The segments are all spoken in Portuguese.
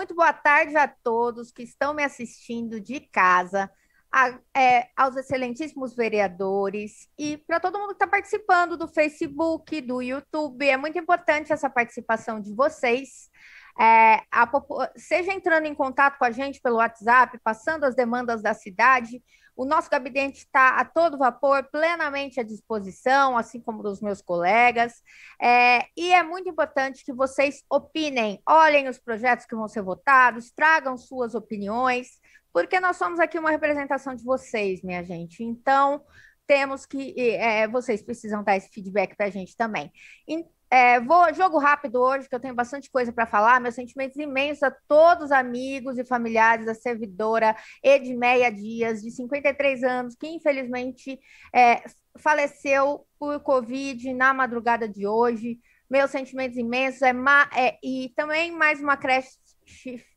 muito boa tarde a todos que estão me assistindo de casa, a, é, aos excelentíssimos vereadores e para todo mundo que está participando do Facebook, do YouTube. É muito importante essa participação de vocês é, a, seja entrando em contato com a gente pelo WhatsApp, passando as demandas da cidade. O nosso gabinete está a todo vapor, plenamente à disposição, assim como dos meus colegas. É, e é muito importante que vocês opinem, olhem os projetos que vão ser votados, tragam suas opiniões, porque nós somos aqui uma representação de vocês, minha gente. Então, temos que. É, vocês precisam dar esse feedback para a gente também. Então, é, vou jogo rápido hoje, que eu tenho bastante coisa para falar. Meus sentimentos imensos a todos os amigos e familiares da servidora Edmeia Dias, de 53 anos, que infelizmente é, faleceu por Covid na madrugada de hoje. Meus sentimentos imensos é, é e também mais uma creche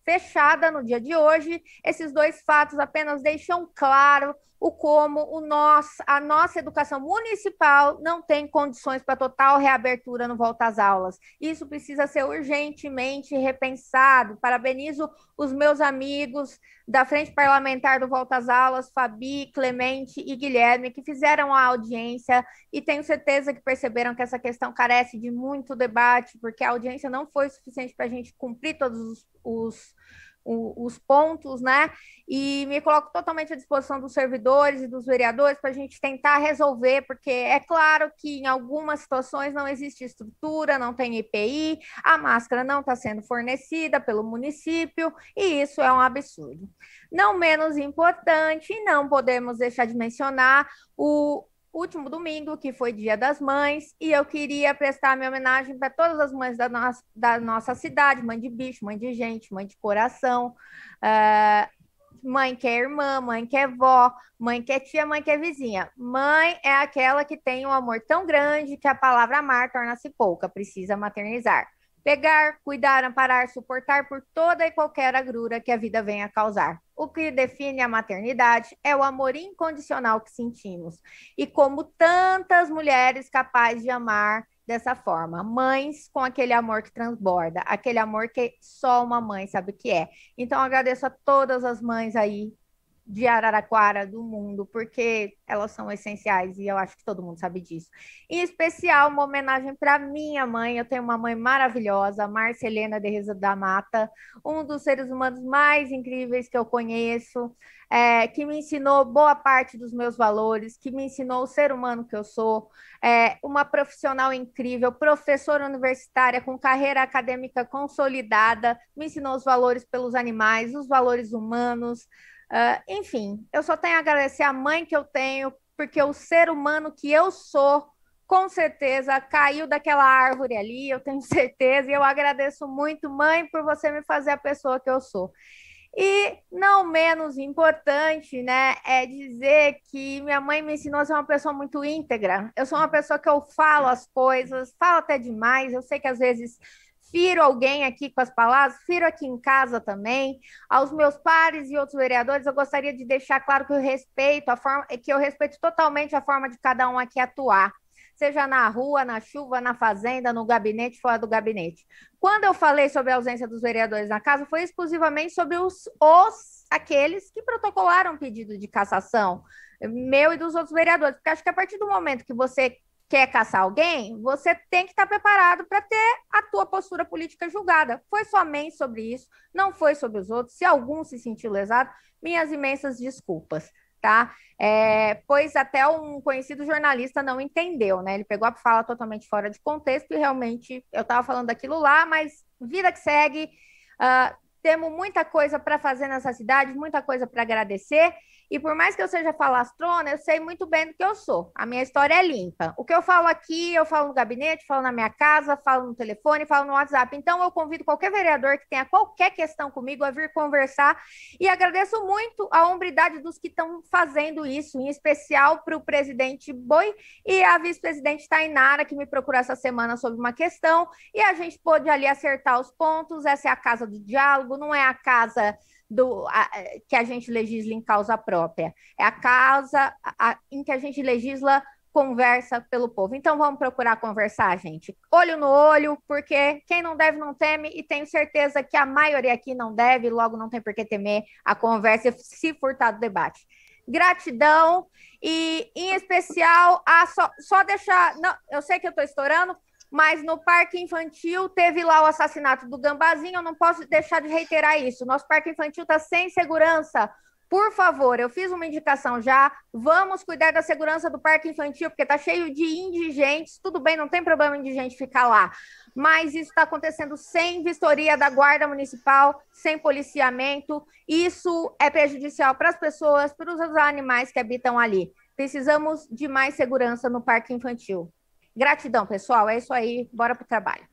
fechada no dia de hoje. Esses dois fatos apenas deixam claro o como o nosso, a nossa educação municipal não tem condições para total reabertura no volta às aulas. Isso precisa ser urgentemente repensado. Parabenizo os meus amigos da Frente Parlamentar do Volta às Aulas, Fabi, Clemente e Guilherme, que fizeram a audiência e tenho certeza que perceberam que essa questão carece de muito debate, porque a audiência não foi suficiente para a gente cumprir todos os, os os pontos, né? E me coloco totalmente à disposição dos servidores e dos vereadores para a gente tentar resolver, porque é claro que em algumas situações não existe estrutura, não tem IPI, a máscara não está sendo fornecida pelo município, e isso é um absurdo. Não menos importante, não podemos deixar de mencionar o último domingo, que foi Dia das Mães, e eu queria prestar minha homenagem para todas as mães da nossa, da nossa cidade, mãe de bicho, mãe de gente, mãe de coração, uh, mãe que é irmã, mãe que é vó, mãe que é tia, mãe que é vizinha. Mãe é aquela que tem um amor tão grande que a palavra amar torna-se pouca, precisa maternizar pegar, cuidar, amparar, suportar por toda e qualquer agrura que a vida venha causar. O que define a maternidade é o amor incondicional que sentimos. E como tantas mulheres capazes de amar dessa forma, mães com aquele amor que transborda, aquele amor que só uma mãe sabe o que é. Então agradeço a todas as mães aí de Araraquara, do mundo, porque elas são essenciais e eu acho que todo mundo sabe disso. Em especial, uma homenagem para minha mãe. Eu tenho uma mãe maravilhosa, Marcia Helena de Reza da Mata, um dos seres humanos mais incríveis que eu conheço, é, que me ensinou boa parte dos meus valores, que me ensinou o ser humano que eu sou, é, uma profissional incrível, professora universitária com carreira acadêmica consolidada, me ensinou os valores pelos animais, os valores humanos. Uh, enfim, eu só tenho a agradecer a mãe que eu tenho porque o ser humano que eu sou, com certeza, caiu daquela árvore ali, eu tenho certeza, e eu agradeço muito, mãe, por você me fazer a pessoa que eu sou. E não menos importante, né, é dizer que minha mãe me ensinou a ser uma pessoa muito íntegra. Eu sou uma pessoa que eu falo as coisas, falo até demais. Eu sei que às vezes firo alguém aqui com as palavras, firo aqui em casa também. Aos meus pares e outros vereadores, eu gostaria de deixar claro que eu respeito a forma, que eu respeito totalmente a forma de cada um aqui atuar seja na rua, na chuva, na fazenda, no gabinete, fora do gabinete. Quando eu falei sobre a ausência dos vereadores na casa, foi exclusivamente sobre os, os aqueles que protocolaram pedido de cassação, meu e dos outros vereadores, porque acho que a partir do momento que você quer caçar alguém, você tem que estar preparado para ter a tua postura política julgada. Foi somente sobre isso, não foi sobre os outros. Se algum se sentiu lesado, minhas imensas desculpas, tá? É, pois até um conhecido jornalista não entendeu, né? Ele pegou a fala totalmente fora de contexto e realmente eu estava falando daquilo lá, mas vida que segue. Uh, temos muita coisa para fazer nessa cidade, muita coisa para agradecer. E por mais que eu seja falastrona, eu sei muito bem do que eu sou. A minha história é limpa. O que eu falo aqui, eu falo no gabinete, falo na minha casa, falo no telefone, falo no WhatsApp. Então, eu convido qualquer vereador que tenha qualquer questão comigo a vir conversar. E agradeço muito a hombridade dos que estão fazendo isso, em especial para o presidente Boi e a vice-presidente Tainara, que me procurou essa semana sobre uma questão. E a gente pôde ali acertar os pontos. Essa é a casa do diálogo, não é a casa do, a, é, que a gente legisla em causa própria, é a causa a, em que a gente legisla conversa pelo povo. Então vamos procurar conversar, gente. Olho no olho, porque quem não deve não teme e tenho certeza que a maioria aqui não deve, logo não tem por que temer a conversa se furtar do debate. Gratidão e em especial a só, só deixar, não, eu sei que eu estou estourando, mas no parque infantil teve lá o assassinato do Gambazinho, eu não posso deixar de reiterar isso. Nosso parque infantil está sem segurança. Por favor, eu fiz uma indicação já. Vamos cuidar da segurança do parque infantil, porque está cheio de indigentes. Tudo bem, não tem problema indigente ficar lá. Mas isso está acontecendo sem vistoria da Guarda Municipal, sem policiamento. Isso é prejudicial para as pessoas, para os animais que habitam ali. Precisamos de mais segurança no parque infantil. Gratidão, pessoal. É isso aí. Bora pro trabalho.